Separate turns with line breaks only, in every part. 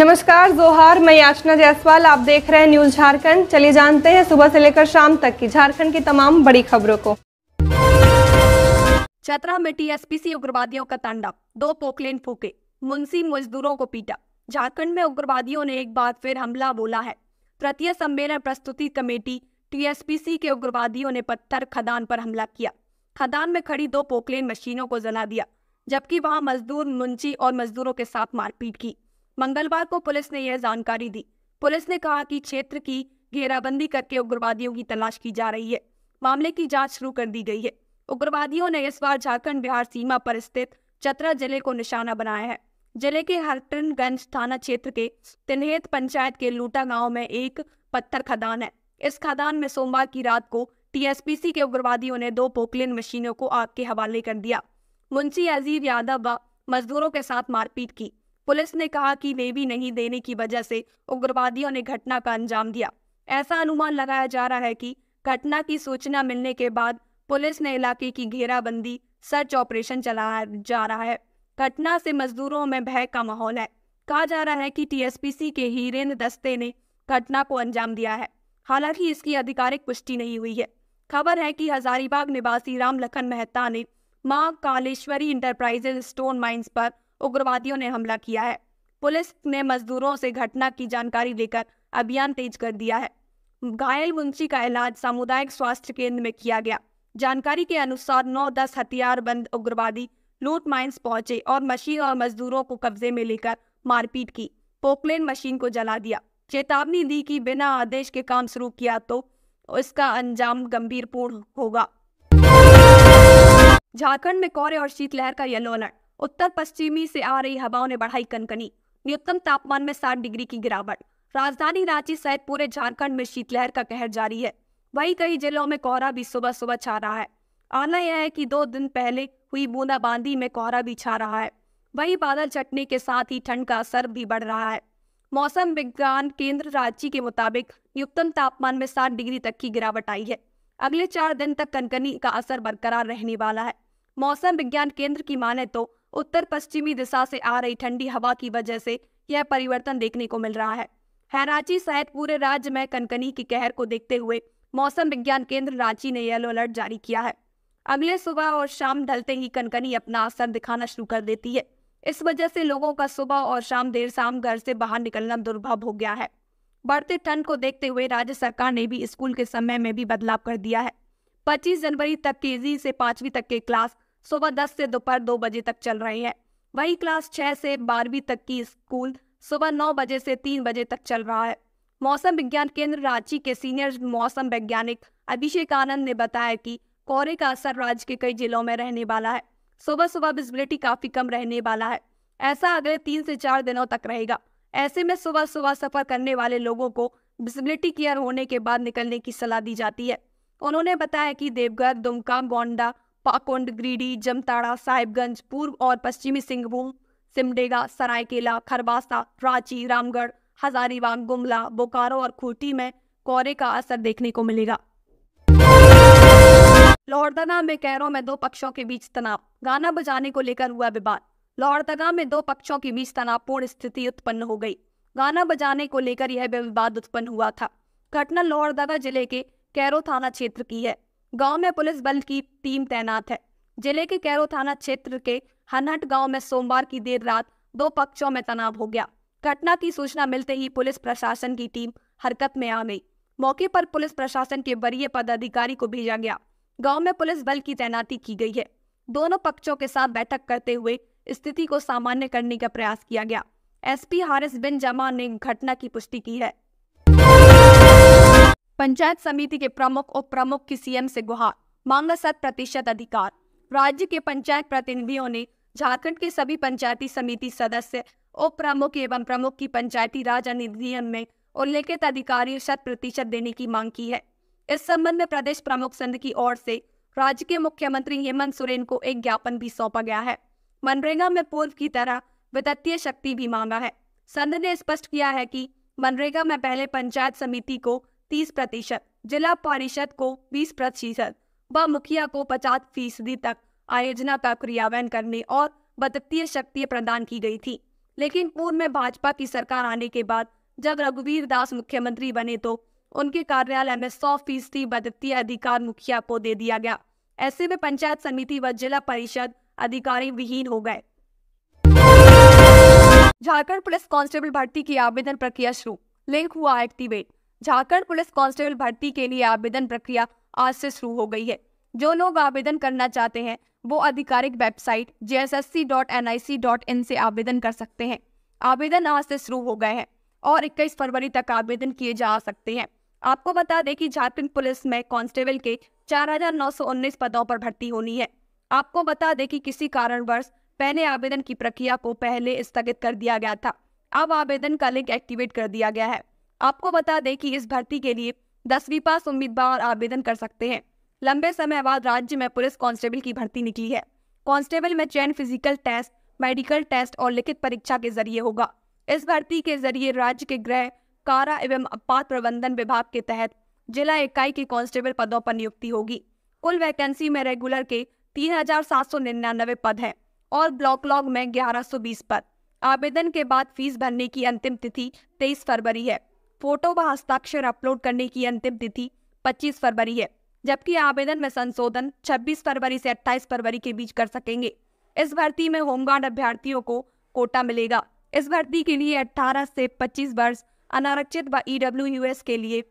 नमस्कार जोहार मैं याचना जायसवाल आप देख रहे हैं न्यूज झारखंड चलिए जानते हैं सुबह से लेकर शाम तक की झारखंड की तमाम बड़ी खबरों को चतरा में टीएसपीसी उग्रवादियों का तांडव दो पोकलेन फूके मुंसी मजदूरों को पीटा झारखंड में उग्रवादियों ने एक बार फिर हमला बोला है तृतीय सम्मेलन प्रस्तुति कमेटी टीएसपीसी के उग्रवादियों ने पत्थर खदान पर हमला किया खदान में खड़ी दो पोकलेन मशीनों को जला दिया जबकि वहां मजदूर मुंशी और मजदूरों के साथ मारपीट की मंगलवार को पुलिस ने यह जानकारी दी पुलिस ने कहा कि क्षेत्र की घेराबंदी करके उग्रवादियों की तलाश की जा रही है मामले की जांच शुरू कर दी गई है उग्रवादियों ने इस बार झारखंड बिहार सीमा पर स्थित चतरा जिले को निशाना बनाया है जिले के हरटनगंज थाना क्षेत्र के तिनहेत पंचायत के लूटा गांव में एक पत्थर खदान है इस खदान में सोमवार की रात को टीएसपीसी के उग्रवादियों ने दो पोकलिन मशीनों को आग के हवाले कर दिया मुंशी अजीब यादव व मजदूरों के साथ मारपीट की पुलिस ने कहा कि भी नहीं देने की वजह से उग्रवादियों ने घटना का अंजाम दिया ऐसा अनुमान लगाया जा रहा है कि घटना की सूचना मिलने के बाद पुलिस ने इलाके की घेराबंदी सर्च ऑपरेशन चलाया जा रहा है घटना से मजदूरों में भय का माहौल है कहा जा रहा है कि टीएसपीसी के हीरेन दस्ते ने घटना को अंजाम दिया है हालांकि इसकी आधिकारिक पुष्टि नहीं हुई है खबर है कि हजारीबाग निवासी राम लखन मेहता ने मां कालेश्वरी इंटरप्राइजेज स्टोन माइंस पर उग्रवादियों ने हमला किया है पुलिस ने मजदूरों से घटना की जानकारी लेकर अभियान तेज कर दिया है घायल मुंशी का इलाज सामुदायिक स्वास्थ्य केंद्र में किया गया जानकारी के अनुसार नौ दस हथियारबंद उग्रवादी लूट माइंस पहुंचे और मशीन और मजदूरों को कब्जे में लेकर मारपीट की पोकलेन मशीन को जला दिया चेतावनी दी कि बिना आदेश के काम शुरू किया तो इसका अंजाम गंभीर पूर्ण होगा झारखंड में कोहरे और शीतलहर का येलो अलर्ट उत्तर पश्चिमी से आ रही हवाओं ने बढ़ाई कनकनी न्यूनतम तापमान में सात डिग्री की गिरावट राजधानी रांची सहित पूरे झारखंड में शीतलहर का कहर जारी है वहीं कई जिलों में कोहरा भी सुबह सुबह छा रहा है आना यह है कि दो दिन पहले हुई बूंदाबांदी में कोहरा भी छा रहा है वहीं बादल छटने के साथ ही ठंड का असर भी बढ़ रहा है मौसम विज्ञान केंद्र रांची के मुताबिक न्यूनतम तापमान में सात डिग्री तक की गिरावट आई है अगले चार दिन तक कनकनी का असर बरकरार रहने वाला है मौसम विज्ञान केंद्र की माने तो उत्तर पश्चिमी दिशा से आ रही ठंडी हवा की वजह से यह परिवर्तन देखने को मिल रहा है रांची सहित पूरे राज्य में कनकनी की कहर को देखते हुए मौसम विज्ञान केंद्र रांची ने येलो अलर्ट जारी किया है अगले सुबह और शाम ढलते ही कनकनी अपना असर दिखाना शुरू कर देती है इस वजह से लोगों का सुबह और शाम देर शाम घर से बाहर निकलना दुर्भव हो गया है बढ़ते ठंड को देखते हुए राज्य सरकार ने भी स्कूल के समय में भी बदलाव कर दिया है 25 जनवरी तक तेजी से पांचवी तक के क्लास सुबह दस से दोपहर दो बजे तक चल रही है वही क्लास छः से बारहवीं तक की स्कूल सुबह नौ बजे से तीन बजे तक चल रहा है मौसम विज्ञान केंद्र रांची के सीनियर मौसम वैज्ञानिक अभिषेक आनंद ने बताया कि कोहरे का असर राज्य के कई जिलों में रहने वाला है सुबह सुबह विजिबिलिटी काफी कम रहने वाला है ऐसा अगले तीन से चार दिनों तक रहेगा ऐसे में सुबह सुबह सफर करने वाले लोगों को विजिबिलिटी क्लियर होने के बाद निकलने की सलाह दी जाती है उन्होंने बताया कि देवघर दुमका गोंडा पाकुंड ग्रीडी जमताड़ा साहिबगंज पूर्व और पश्चिमी सिंहभूम सिमडेगा सरायकेला खरबासा रांची रामगढ़ हजारीबाग गुमला बोकारो और खूंटी में कोहरे का असर देखने को मिलेगा लोहरदगा में कैरो में दो पक्षों के बीच तनाव गाना बजाने को लेकर हुआ विवाद लोहरदगा में दो पक्षों के बीच तनावपूर्ण स्थिति उत्पन्न हो गई गाना बजाने को लेकर यह विवाद उत्पन्न हुआ था घटना लोहरदगा जिले के कैरो थाना क्षेत्र की है गांव में पुलिस बल की टीम तैनात है जिले के कैरो थाना क्षेत्र के हनहट गांव में सोमवार की देर रात दो पक्षों में तनाव हो गया घटना की सूचना मिलते ही पुलिस प्रशासन की टीम हरकत में आ गई मौके पर पुलिस प्रशासन के वरीय पदाधिकारी को भेजा गया गांव में पुलिस बल की तैनाती की गई है दोनों पक्षों के साथ बैठक करते हुए स्थिति को सामान्य करने का प्रयास किया गया एसपी हारिस बिन जमा ने घटना की पुष्टि की है पंचायत समिति के प्रमुख उप प्रमुख की सीएम से गुहार मांगा शत प्रतिशत अधिकार राज्य के पंचायत प्रतिनिधियों ने झारखंड के सभी पंचायती समिति सदस्य उप प्रमुख एवं प्रमुख की पंचायती राज अधिनियम में उल्लेखित अधिकारी शत प्रतिशत देने की मांग की है इस संबंध में प्रदेश प्रमुख संघ की ओर से राज्य के मुख्यमंत्री हेमंत सोरेन को एक ज्ञापन भी सौंपा गया है मनरेगा में पूर्व की तरह वित्तीय शक्ति भी मांगा है संघ ने स्पष्ट किया है कि मनरेगा में पहले पंचायत समिति को तीस प्रतिशत जिला परिषद को बीस प्रतिशत व मुखिया को पचास फीसदी तक आयोजना का क्रियान्वयन करने और बदतीय शक्ति प्रदान की गई थी लेकिन पूर्व में भाजपा की सरकार आने के बाद जब रघुवीर दास मुख्यमंत्री बने तो उनके कार्यालय में सौ फीसदी बदतीय अधिकार मुखिया को दे दिया गया ऐसे में पंचायत समिति व जिला परिषद अधिकारी विहीन हो गए झारखंड पुलिस कांस्टेबल भर्ती की आवेदन प्रक्रिया शुरू लिंक हुआ एक्टिवेट झारखंड पुलिस कांस्टेबल भर्ती के लिए आवेदन प्रक्रिया आज से शुरू हो गई है जो लोग आवेदन करना चाहते हैं वो आधिकारिक वेबसाइट jss.nic.in से आवेदन कर सकते हैं आवेदन आज से शुरू हो गए हैं और 21 फरवरी तक आवेदन किए जा सकते हैं आपको बता दें कि झारखंड पुलिस में कांस्टेबल के चार पदों पर भर्ती होनी है आपको बता दें कि किसी कारणवश पहले आवेदन की प्रक्रिया को पहले स्थगित कर दिया गया था अब आवेदन का लिंक एक्टिवेट कर दिया गया है आपको बता दें कि इस भर्ती के लिए दसवीं पास उम्मीदवार आवेदन कर सकते हैं लंबे समय बाद राज्य में पुलिस कांस्टेबल की भर्ती निकली है कांस्टेबल में चयन फिजिकल टेस्ट मेडिकल टेस्ट और लिखित परीक्षा के जरिए होगा इस भर्ती के जरिए राज्य के गृह कारा एवं आपात प्रबंधन विभाग के तहत जिला इकाई के कांस्टेबल पदों पर नियुक्ति होगी कुल वैकेंसी में रेगुलर के तीन हजार सात सौ निन्यानवे पद हैं और ब्लॉक लॉग में ग्यारह सौ बीस पद आवेदन के बाद फीस भरने की अंतिम तिथि तेईस फरवरी है फोटो व हस्ताक्षर अपलोड करने की अंतिम तिथि 25 फरवरी है जबकि आवेदन में संशोधन 26 फरवरी से 28 फरवरी के बीच कर सकेंगे इस भर्ती में होमगार्ड अभ्यर्थियों को कोटा मिलेगा इस भर्ती के लिए 18 से 25 वर्ष अनारक्षित व ई e के लिए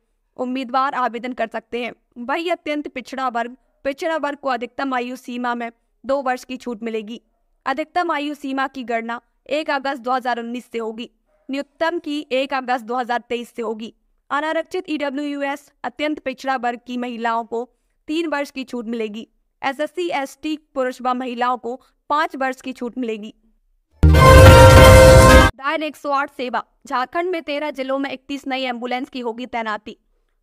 उम्मीदवार आवेदन कर सकते हैं वही अत्यंत पिछड़ा वर्ग पिछड़ा वर्ग को अधिकतम आयु सीमा में दो वर्ष की छूट मिलेगी अधिकतम आयु सीमा की गणना 1 अगस्त 2019 से होगी न्यूनतम की एक अगस्त 2023 से होगी अनारक्षित ई e अत्यंत पिछड़ा वर्ग की महिलाओं को तीन वर्ष की छूट मिलेगी S S C S T पुरुष व महिलाओं को पाँच वर्ष की छूट मिलेगी दायर एक सौ आठ सेवा झारखंड में तेरह जिलों में इकतीस नई एम्बुलेंस की होगी तैनाती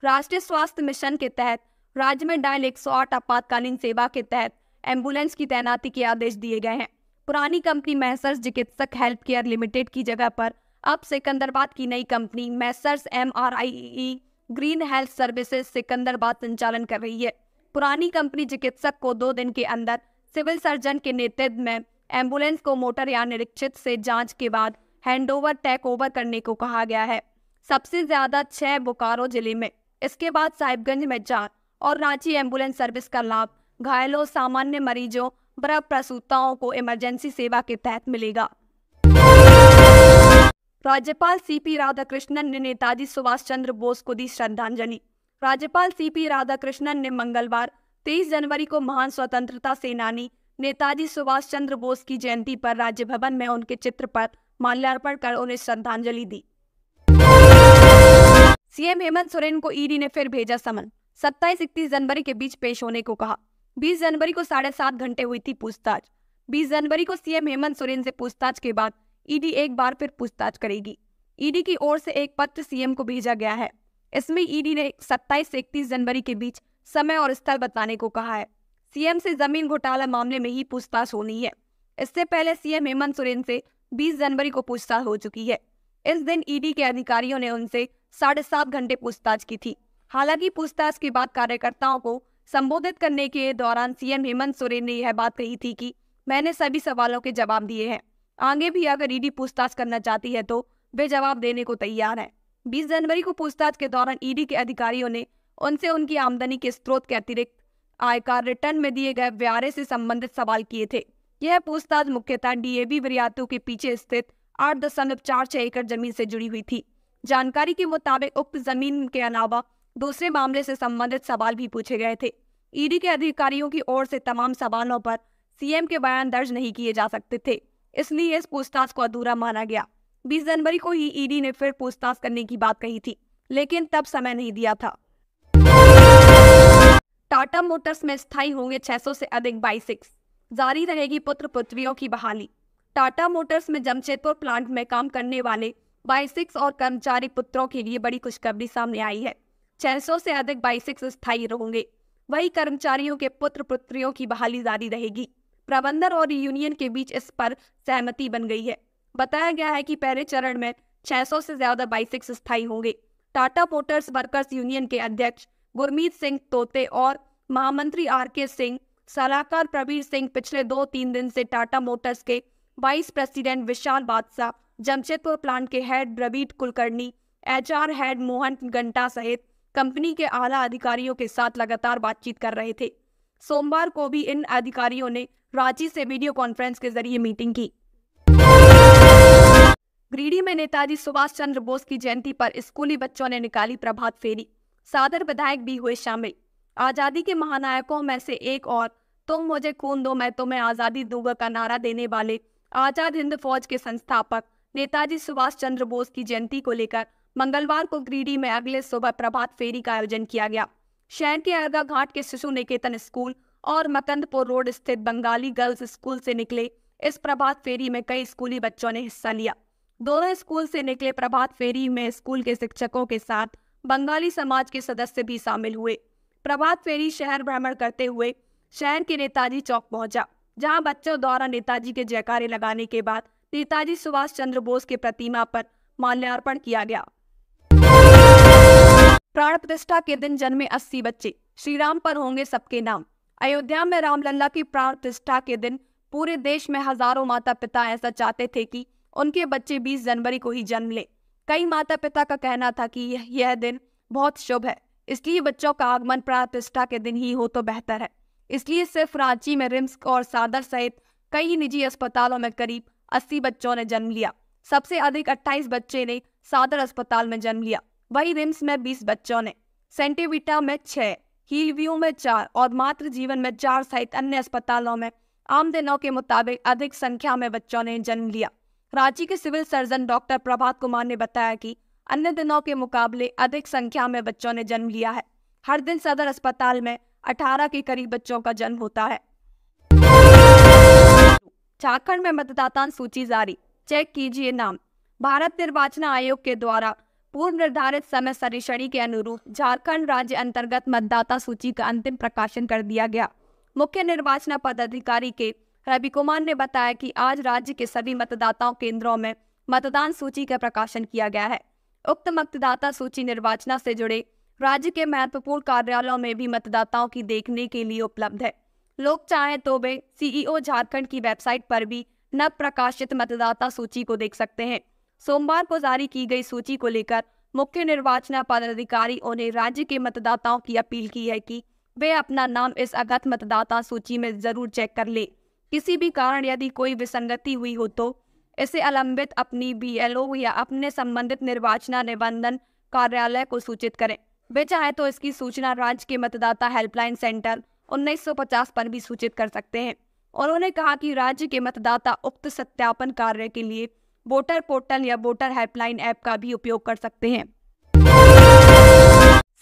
राष्ट्रीय स्वास्थ्य मिशन के तहत राज्य में डायल आठ आपातकालीन सेवा के तहत एम्बुलेंस की तैनाती के आदेश दिए गए हैं पुरानी कंपनी महसर्स चिकित्सक हेल्थ केयर लिमिटेड की जगह पर अब सिकंदराबाद की नई company Messrs M R I green health services Secunderabad संचालन कर रही है पुरानी कंपनी चिकित्सक को दो दिन के अंदर सिविल सर्जन के नेतृत्व में एम्बुलेंस को मोटर या निरीक्षित से जांच के बाद हैंडओवर टेक ओवर करने को कहा गया है सबसे ज्यादा छह बोकारो जिले में इसके बाद साहिबगंज में चार और रांची एम्बुलेंस सर्विस का लाभ घायलों सामान्य मरीजों ब्रह प्रसूताओं को इमरजेंसी सेवा के तहत मिलेगा राज्यपाल सीपी राधाकृष्णन ने नेताजी सुभाष चंद्र बोस को दी श्रद्धांजलि राज्यपाल सीपी राधाकृष्णन ने मंगलवार 23 जनवरी को महान स्वतंत्रता सेनानी नेताजी सुभाष चंद्र बोस की जयंती पर राज्य भवन में उनके चित्र पर माल्यार्पण कर उन्हें श्रद्धांजलि दी सीएम हेमंत सोरेन को ईडी e ने फिर भेजा समन सत्ताईस इकतीस जनवरी के बीच पेश होने को कहा बीस जनवरी को साढ़े सात घंटे हुई थी पूछताछ बीस जनवरी को सीएम हेमंत सोरेन से पूछताछ के बाद ईडी एक बार फिर पूछताछ करेगी ईडी की ओर से एक पत्र सीएम को भेजा गया है इसमें ईडी ने 27 से इकतीस जनवरी के बीच समय और स्थल बताने को कहा है सीएम से जमीन घोटाला मामले में ही पूछताछ होनी है इससे पहले सीएम हेमंत सोरेन से 20 जनवरी को पूछताछ हो चुकी है इस दिन ईडी के अधिकारियों ने उनसे साढ़े सात घंटे पूछताछ की थी हालांकि पूछताछ के बाद कार्यकर्ताओं को संबोधित करने के दौरान सीएम हेमंत सोरेन ने यह बात कही थी कि मैंने सभी सवालों के जवाब दिए हैं आगे भी अगर ईडी पूछताछ करना चाहती है तो वे जवाब देने को तैयार है 20 जनवरी को पूछताछ के दौरान ईडी के अधिकारियों ने उनसे उनकी आमदनी के स्रोत के अतिरिक्त आयकर रिटर्न में दिए गए व्यारे से संबंधित सवाल किए थे यह पूछताछ मुख्यतः डीएबी विरातों के पीछे स्थित आठ दशमलव चार छह एकड़ जमीन से जुड़ी हुई थी जानकारी के मुताबिक उक्त जमीन के अलावा दूसरे मामले से संबंधित सवाल भी पूछे गए थे ईडी के अधिकारियों की ओर से तमाम सवालों पर सीएम के बयान दर्ज नहीं किए जा सकते थे इसलिए इस पूछताछ को अधूरा माना गया 20 जनवरी को ही ईडी ने फिर पूछताछ करने की बात कही थी लेकिन तब समय नहीं दिया था टाटा मोटर्स में स्थायी होंगे 600 से अधिक बाइसिक्स जारी रहेगी पुत्र पुत्रियों की बहाली टाटा मोटर्स में जमशेदपुर प्लांट में काम करने वाले बाइसिक्स और कर्मचारी पुत्रों के लिए बड़ी खुशखबरी सामने आई है 600 से अधिक बाइसिक्स स्थायी रहेंगे वही कर्मचारियों के पुत्र पुत्रियों की बहाली जारी रहेगी प्रबंधन और यूनियन के बीच इस पर सहमति बन गई है बताया गया है कि पहले चरण में 600 से ज्यादा बाइसिक्स स्थायी होंगे टाटा मोटर्स वर्कर्स यूनियन के अध्यक्ष गुरमीत सिंह तोते और महामंत्री आर के सिंह सलाहकार प्रवीर सिंह पिछले दो तीन दिन से टाटा मोटर्स के vice president Vishal Badshah Jamshedpur plant के head Ravit Kulkarni HR head Mohan घंटा सहित कंपनी के आला अधिकारियों के साथ लगातार बातचीत कर रहे थे सोमवार को भी इन अधिकारियों ने रांची से वीडियो कॉन्फ्रेंस के जरिए मीटिंग की ग्रीडी में नेताजी सुभाष चंद्र बोस की जयंती पर स्कूली बच्चों ने निकाली प्रभात फेरी सादर विधायक भी हुए शामिल आजादी के महानायकों में से एक और तुम मुझे खून दो मैं तुम्हें आजादी दूंगा का नारा देने वाले आजाद हिंद फौज के संस्थापक नेताजी सुभाष चंद्र बोस की जयंती को लेकर मंगलवार को ग्रीडी में अगले सुबह प्रभात फेरी का आयोजन किया गया शहर के अर्गा घाट के शिशु निकेतन स्कूल और मकंदपुर रोड स्थित बंगाली गर्ल्स स्कूल से निकले इस प्रभात फेरी में कई स्कूली बच्चों ने हिस्सा लिया दोनों स्कूल से निकले प्रभात फेरी में स्कूल के शिक्षकों के साथ बंगाली समाज के सदस्य भी शामिल हुए प्रभात फेरी शहर भ्रमण करते हुए शहर के नेताजी चौक पहुंचा जहां बच्चों द्वारा नेताजी के जयकारे लगाने के बाद नेताजी सुभाष चंद्र बोस के प्रतिमा पर माल्यार्पण किया गया प्राण प्रतिष्ठा के दिन जन्मे अस्सी बच्चे श्री राम पर होंगे सबके नाम अयोध्या में रामलला की प्राण प्रतिष्ठा के दिन पूरे देश में हजारों माता पिता ऐसा चाहते थे कि उनके बच्चे 20 जनवरी को ही जन्म ले कई माता पिता का कहना था कि यह, यह दिन बहुत शुभ है इसलिए बच्चों का आगमन प्राण प्रतिष्ठा के दिन ही हो तो बेहतर है इसलिए सिर्फ रांची में रिम्स और सादर सहित कई निजी अस्पतालों में करीब अस्सी बच्चों ने जन्म लिया सबसे अधिक अट्ठाईस बच्चे ने सादर अस्पताल में जन्म लिया वही रिम्स में बीस बच्चों ने सेंटिविटा में छह हीलव्यू में चार और मात्र जीवन में चार सहित अन्य अस्पतालों में आम दिनों के मुताबिक अधिक संख्या में बच्चों ने जन्म लिया रांची के civil surgeon doctor Prabhat Kumar ने बताया कि अन्य दिनों के मुकाबले अधिक संख्या में बच्चों ने जन्म लिया है हर दिन सदर अस्पताल में 18 के करीब बच्चों का जन्म होता है झारखंड में मतदाता सूची जारी चेक कीजिए नाम भारत निर्वाचन आयोग के द्वारा पूर्व निर्धारित समय सरिश्णी के अनुरूप झारखंड राज्य अंतर्गत मतदाता सूची का अंतिम प्रकाशन कर दिया गया मुख्य निर्वाचन पदाधिकारी के रवि कुमार ने बताया कि आज राज्य के सभी मतदाताओं केंद्रों में मतदान सूची का प्रकाशन किया गया है उक्त मतदाता सूची निर्वाचन से जुड़े राज्य के महत्वपूर्ण कार्यालयों में भी मतदाताओं की देखने के लिए उपलब्ध है लोग चाहें तो वे सीईओ e झारखंड की वेबसाइट पर भी नव प्रकाशित मतदाता सूची को देख सकते हैं सोमवार को जारी की गई सूची को लेकर मुख्य निर्वाचन पदाधिकारी और राज्य के मतदाताओं की अपील की है कि वे अपना नाम इस अगत मतदाता सूची में जरूर चेक कर ले किसी भी कारण यदि कोई विसंगति हुई हो तो इसे अलंबित अपनी बी या अपने संबंधित निर्वाचन निबंधन कार्यालय को सूचित करें वे चाहे तो इसकी सूचना राज्य के मतदाता हेल्पलाइन सेंटर उन्नीस पर भी सूचित कर सकते हैं उन्होंने कहा कि राज्य के मतदाता उक्त सत्यापन कार्य के लिए वोटर पोर्टल या वोटर हेल्पलाइन ऐप का भी उपयोग कर सकते हैं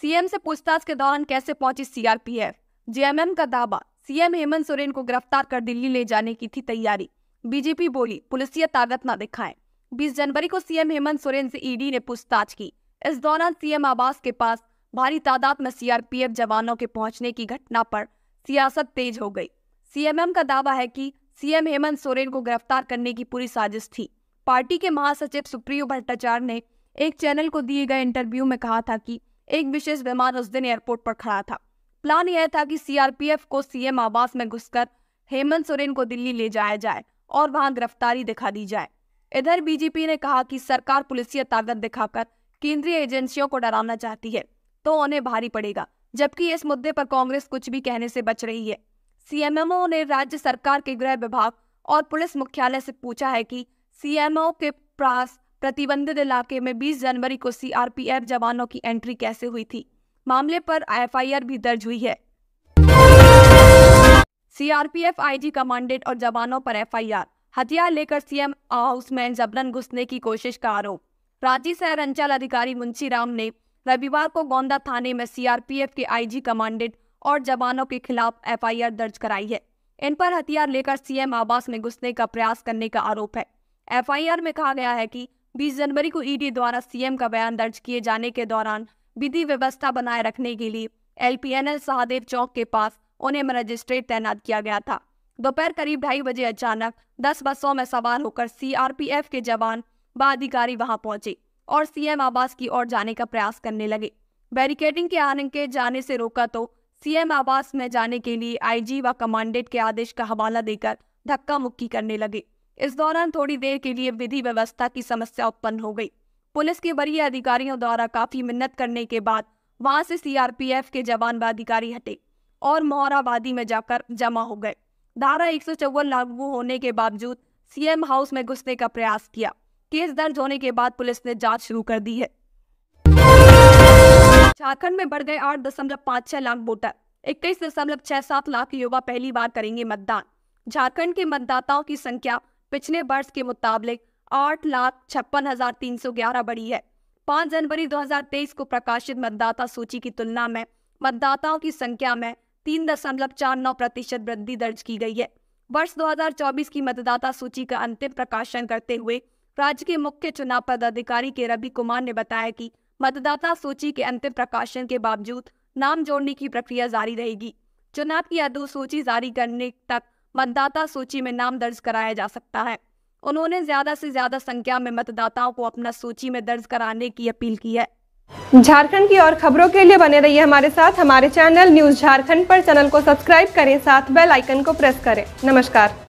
सीएम से पूछताछ के दौरान कैसे पहुंची सीआरपीएफ जेएमएम का दावा सीएम हेमंत सोरेन को गिरफ्तार कर दिल्ली ले जाने की थी तैयारी बीजेपी बोली पुलिसिया ताकत न दिखाए 20 जनवरी को सीएम हेमंत सोरेन से ईडी ने पूछताछ की इस दौरान सीएम आवास के पास भारी तादाद में सीआरपीएफ जवानों के पहुंचने की घटना पर सियासत तेज हो गई सीएमएम का दावा है कि सीएम हेमंत सोरेन को गिरफ्तार करने की पूरी साजिश थी पार्टी के महासचिव सुप्रियो भट्टाचार्य ने एक चैनल को दिए गए इंटरव्यू में कहा था कि एक विशेष विमान उस दिन एयरपोर्ट पर खड़ा था प्लान यह था कि सीआरपीएफ को सीएम आवास में घुसकर हेमंत सोरेन को दिल्ली ले जाया जाए और वहां गिरफ्तारी दिखा दी जाए इधर बीजेपी ने कहा कि सरकार पुलिसिया ताकत दिखाकर केंद्रीय एजेंसियों को डराना चाहती है तो उन्हें भारी पड़ेगा जबकि इस मुद्दे पर कांग्रेस कुछ भी कहने से बच रही है सीएमएमओ ने राज्य सरकार के गृह विभाग और पुलिस मुख्यालय से पूछा है कि सीएमओ के पास प्रतिबंधित इलाके में 20 जनवरी को सीआरपीएफ जवानों की एंट्री कैसे हुई थी मामले पर एफआईआर भी दर्ज हुई है सीआरपीएफ आईजी कमांडेंट और जवानों पर एफआईआर हथियार लेकर सीएम हाउस में जबरन घुसने की कोशिश का आरोप रांची शहर अंचल अधिकारी मुंशी राम ने रविवार को गोंदा थाने में सीआरपीएफ के आईजी कमांडेंट और जवानों के खिलाफ एफआईआर दर्ज कराई है इन पर हथियार लेकर सीएम आवास में घुसने का प्रयास करने का आरोप है एफआईआर में कहा गया है कि 20 जनवरी को ईडी द्वारा सीएम का बयान दर्ज किए जाने के दौरान विधि व्यवस्था बनाए रखने के लिए एलपीएनएल सहादेव चौक के पास उन्हें मजिस्ट्रेट तैनात किया गया था दोपहर करीब ढाई बजे अचानक दस बसों में सवार होकर सीआरपीएफ के जवान व अधिकारी वहां पहुंचे और सीएम आवास की ओर जाने का प्रयास करने लगे बैरिकेडिंग के आने के जाने से रोका तो सीएम आवास में जाने के लिए आईजी व कमांडेंट के आदेश का हवाला देकर धक्का मुक्की करने लगे इस दौरान थोड़ी देर के लिए विधि व्यवस्था की समस्या उत्पन्न हो गई पुलिस के वरीय अधिकारियों द्वारा काफी मिन्नत करने के बाद वहां से सीआरपीएफ के जवान व अधिकारी हटे और मोहराबादी में जाकर जमा हो गए धारा एक लागू होने के बावजूद सीएम हाउस में घुसने का प्रयास किया केस दर्ज होने के बाद पुलिस ने जांच शुरू कर दी है झारखंड में बढ़ गए आठ दशमलव पाँच छह लाख वोटर इक्कीस दशमलव छह सात लाख युवा पहली बार करेंगे मतदान झारखंड के मतदाताओं की संख्या पिछले वर्ष के मुताबिक आठ लाख छप्पन हजार तीन सौ ग्यारह बढ़ी है पाँच जनवरी 2023 को प्रकाशित मतदाता सूची की तुलना में मतदाताओं की संख्या में तीन दशमलव चार नौ प्रतिशत वृद्धि दर्ज की गई है वर्ष 2024 की मतदाता सूची का अंतिम प्रकाशन करते हुए राज्य के मुख्य चुनाव पदाधिकारी के रवि कुमार ने बताया कि मतदाता सूची के अंतिम प्रकाशन के बावजूद नाम जोड़ने की प्रक्रिया जारी रहेगी चुनाव की अधिसूची जारी करने तक मतदाता सूची में नाम दर्ज कराया जा सकता है उन्होंने ज्यादा से ज्यादा संख्या में मतदाताओं को अपना सूची में दर्ज कराने की अपील की है झारखंड की और खबरों के लिए बने रहिए हमारे साथ हमारे चैनल न्यूज झारखंड पर चैनल को सब्सक्राइब करें साथ बेल आइकन को प्रेस करें नमस्कार